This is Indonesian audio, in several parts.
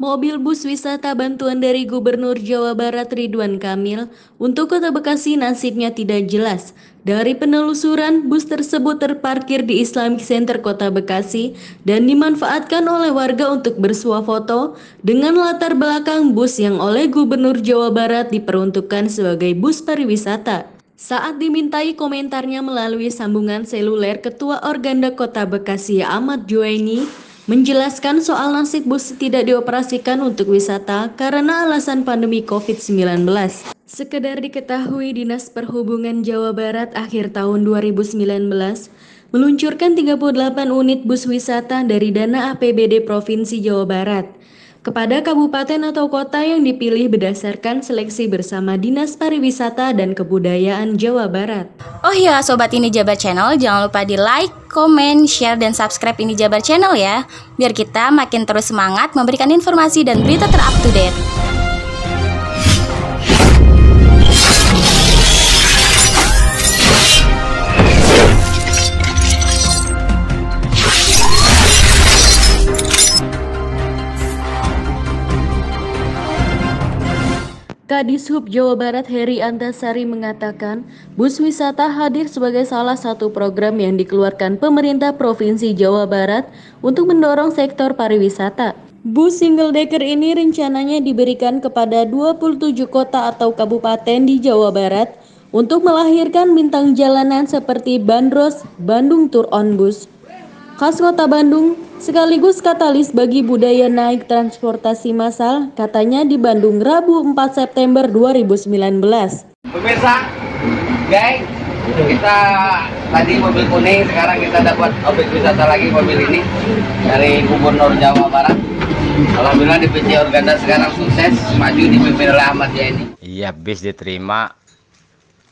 Mobil bus wisata bantuan dari Gubernur Jawa Barat Ridwan Kamil untuk Kota Bekasi nasibnya tidak jelas. Dari penelusuran, bus tersebut terparkir di Islamic Center Kota Bekasi dan dimanfaatkan oleh warga untuk bersuah foto dengan latar belakang bus yang oleh Gubernur Jawa Barat diperuntukkan sebagai bus pariwisata. Saat dimintai komentarnya melalui sambungan seluler Ketua Organda Kota Bekasi Ahmad Joeni menjelaskan soal nasib bus tidak dioperasikan untuk wisata karena alasan pandemi COVID-19. Sekedar diketahui Dinas Perhubungan Jawa Barat akhir tahun 2019 meluncurkan 38 unit bus wisata dari dana APBD Provinsi Jawa Barat kepada kabupaten atau kota yang dipilih berdasarkan seleksi bersama Dinas Pariwisata dan Kebudayaan Jawa Barat. Oh iya, Sobat Ini Jabar Channel, jangan lupa di like, komen, share, dan subscribe Ini Jabar Channel ya, biar kita makin terus semangat memberikan informasi dan berita terupdate. Kadishub Jawa Barat Heri Antasari mengatakan, bus wisata hadir sebagai salah satu program yang dikeluarkan pemerintah Provinsi Jawa Barat untuk mendorong sektor pariwisata. Bus single decker ini rencananya diberikan kepada 27 kota atau kabupaten di Jawa Barat untuk melahirkan bintang jalanan seperti Bandros, Bandung Tour on Bus, khas kota Bandung sekaligus katalis bagi budaya naik transportasi massal, katanya di Bandung Rabu 4 September 2019. Pemirsa, guys, kita tadi mobil kuning, sekarang kita dapat objek wisata lagi mobil ini dari Gubernur Jawa Barat. Alhamdulillah di PC Organda sekarang sukses, maju di oleh Ahmad Yani. Iya, bis diterima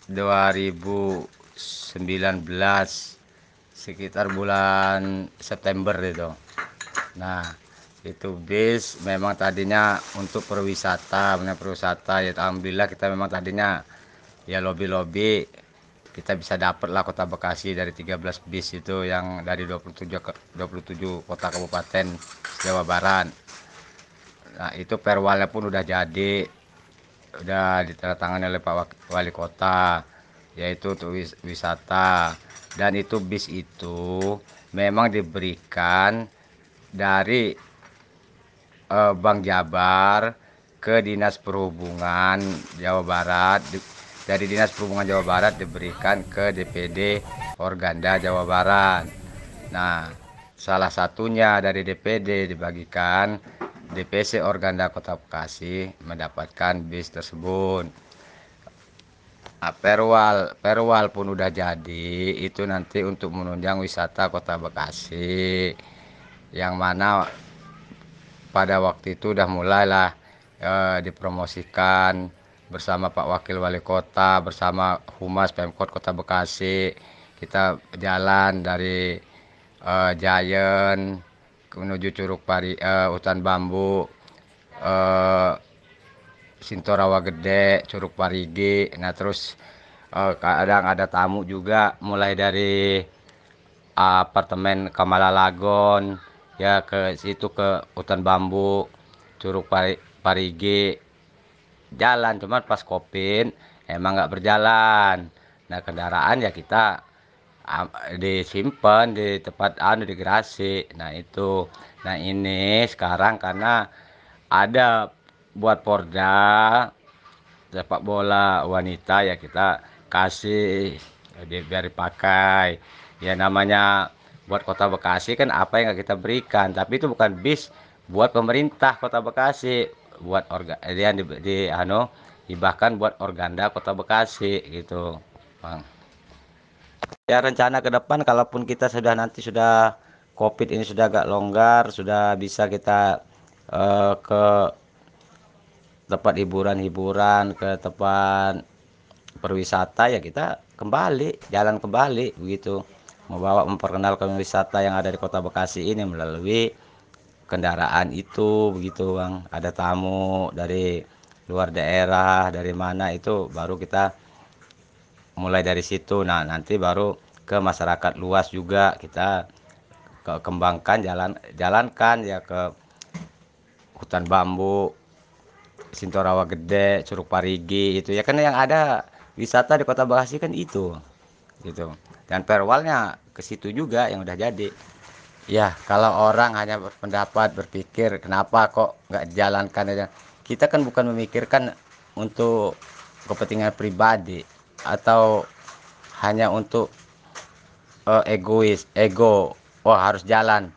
2019 sekitar bulan September itu nah itu bis memang tadinya untuk perwisata punya perwisata ya alhamdulillah kita memang tadinya ya lobby-lobby kita bisa dapat lah kota Bekasi dari 13 bis itu yang dari 27 ke 27 kota kabupaten Jawa Barat nah itu perwalnya pun udah jadi udah ditandatangani oleh Pak Wali Kota yaitu wisata dan itu bis itu memang diberikan dari uh, eh, Bang Jabar ke Dinas Perhubungan Jawa Barat di, dari Dinas Perhubungan Jawa Barat diberikan ke DPD Organda Jawa Barat. Nah, salah satunya dari DPD dibagikan DPC Organda Kota Bekasi mendapatkan bis tersebut. Nah, perwal perwal pun udah jadi itu nanti untuk menunjang wisata kota Bekasi yang mana pada waktu itu udah mulailah eh, dipromosikan bersama Pak Wakil Wali Kota bersama Humas Pemkot Kota Bekasi kita jalan dari eh, Giant menuju Curug Pari eh, Hutan Bambu eh, Sintorawa Gede, Curug Parigi. Nah, terus uh, kadang ada tamu juga mulai dari uh, apartemen Kamala Lagon ya ke situ ke hutan bambu, Curug Parigi. Jalan cuman pas kopin emang nggak berjalan. Nah, kendaraan ya kita disimpan di tempat anu di gerasi, Nah, itu. Nah, ini sekarang karena ada buat porda sepak bola wanita ya kita kasih biar dipakai ya namanya buat kota Bekasi kan apa yang kita berikan tapi itu bukan bis buat pemerintah kota Bekasi buat organ eh, dia di, di ano bahkan buat organda kota Bekasi gitu bang ya rencana ke depan kalaupun kita sudah nanti sudah covid ini sudah agak longgar sudah bisa kita uh, ke tempat hiburan-hiburan ke tempat perwisata ya kita kembali jalan kembali begitu membawa memperkenalkan wisata yang ada di kota Bekasi ini melalui kendaraan itu begitu bang ada tamu dari luar daerah dari mana itu baru kita mulai dari situ nah nanti baru ke masyarakat luas juga kita kembangkan jalan jalankan ya ke hutan bambu Sintorawa Gede, Curug Parigi itu ya kan yang ada wisata di Kota Bekasi kan itu gitu dan perwalnya ke situ juga yang udah jadi ya kalau orang hanya berpendapat berpikir kenapa kok nggak dijalankan aja kita kan bukan memikirkan untuk kepentingan pribadi atau hanya untuk uh, egois ego oh harus jalan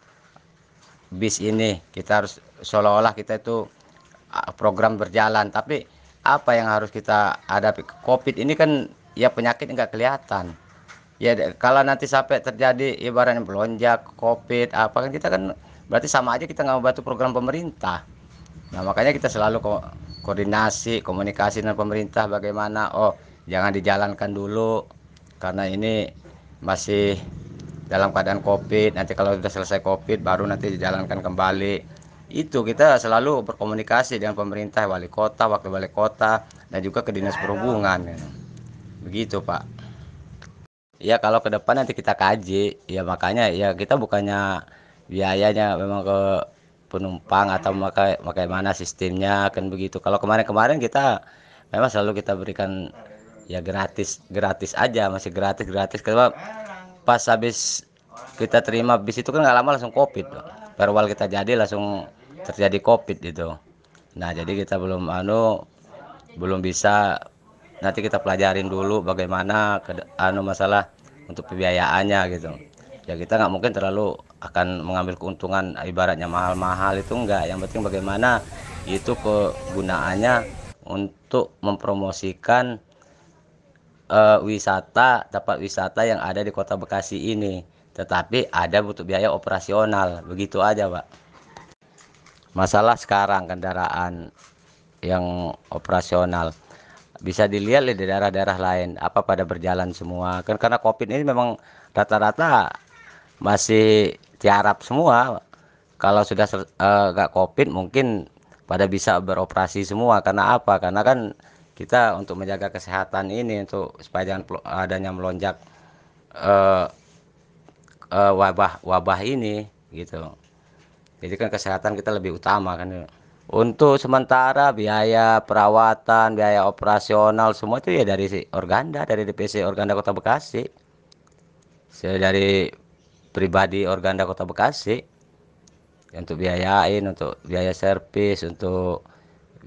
bis ini kita harus seolah-olah kita itu Ah, program berjalan tapi apa yang harus kita hadapi covid ini kan ya penyakit nggak kelihatan ya kalau nanti sampai terjadi ibaratnya melonjak covid apa kan kita kan berarti sama aja kita nggak membantu program pemerintah nah makanya kita selalu ko koordinasi komunikasi dengan pemerintah bagaimana oh jangan dijalankan dulu karena ini masih dalam keadaan covid nanti kalau sudah selesai covid baru nanti dijalankan kembali itu kita selalu berkomunikasi dengan pemerintah wali kota wakil wali kota dan juga ke dinas perhubungan begitu pak ya kalau ke depan nanti kita kaji ya makanya ya kita bukannya biayanya memang ke penumpang atau maka bagaimana mana sistemnya kan begitu kalau kemarin-kemarin kita memang selalu kita berikan ya gratis gratis aja masih gratis gratis karena pas habis kita terima bis itu kan nggak lama langsung covid pak perwal kita jadi langsung terjadi covid gitu, nah jadi kita belum anu belum bisa nanti kita pelajarin dulu bagaimana ke, anu masalah untuk pembiayaannya gitu ya kita nggak mungkin terlalu akan mengambil keuntungan ibaratnya mahal-mahal itu enggak yang penting bagaimana itu kegunaannya untuk mempromosikan uh, wisata tempat wisata yang ada di kota Bekasi ini tetapi ada butuh biaya operasional begitu aja Pak masalah sekarang kendaraan yang operasional bisa dilihat di daerah-daerah lain apa pada berjalan semua kan karena covid ini memang rata-rata masih tiarap semua kalau sudah eh, nggak uh, covid mungkin pada bisa beroperasi semua karena apa karena kan kita untuk menjaga kesehatan ini untuk supaya jangan adanya melonjak uh, uh, wabah wabah ini gitu jadi kan kesehatan kita lebih utama kan ya. untuk sementara biaya perawatan biaya operasional semua itu ya dari si organda dari DPC organda kota Bekasi saya dari pribadi organda kota Bekasi untuk biayain untuk biaya servis untuk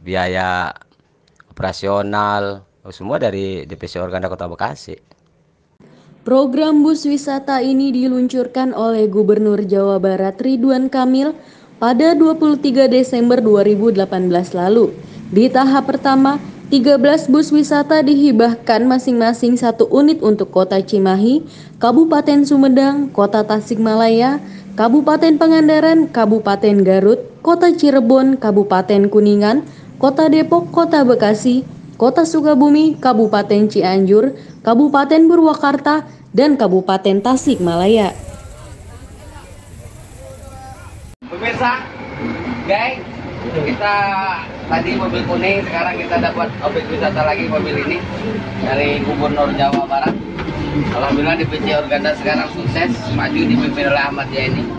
biaya operasional semua dari DPC organda kota Bekasi Program bus wisata ini diluncurkan oleh Gubernur Jawa Barat Ridwan Kamil pada 23 Desember 2018 lalu. Di tahap pertama, 13 bus wisata dihibahkan masing-masing satu unit untuk Kota Cimahi, Kabupaten Sumedang, Kota Tasikmalaya, Kabupaten Pangandaran, Kabupaten Garut, Kota Cirebon, Kabupaten Kuningan, Kota Depok, Kota Bekasi, Kota Sukabumi, Kabupaten Cianjur, Kabupaten Purwakarta, dan Kabupaten Tasikmalaya. Pemirsa, guys, kita tadi mobil kuning, sekarang kita dapat objek wisata lagi mobil ini dari Gubernur Jawa Barat. Alhamdulillah di PC Organda sekarang sukses, maju dipimpin oleh Ahmad Yani.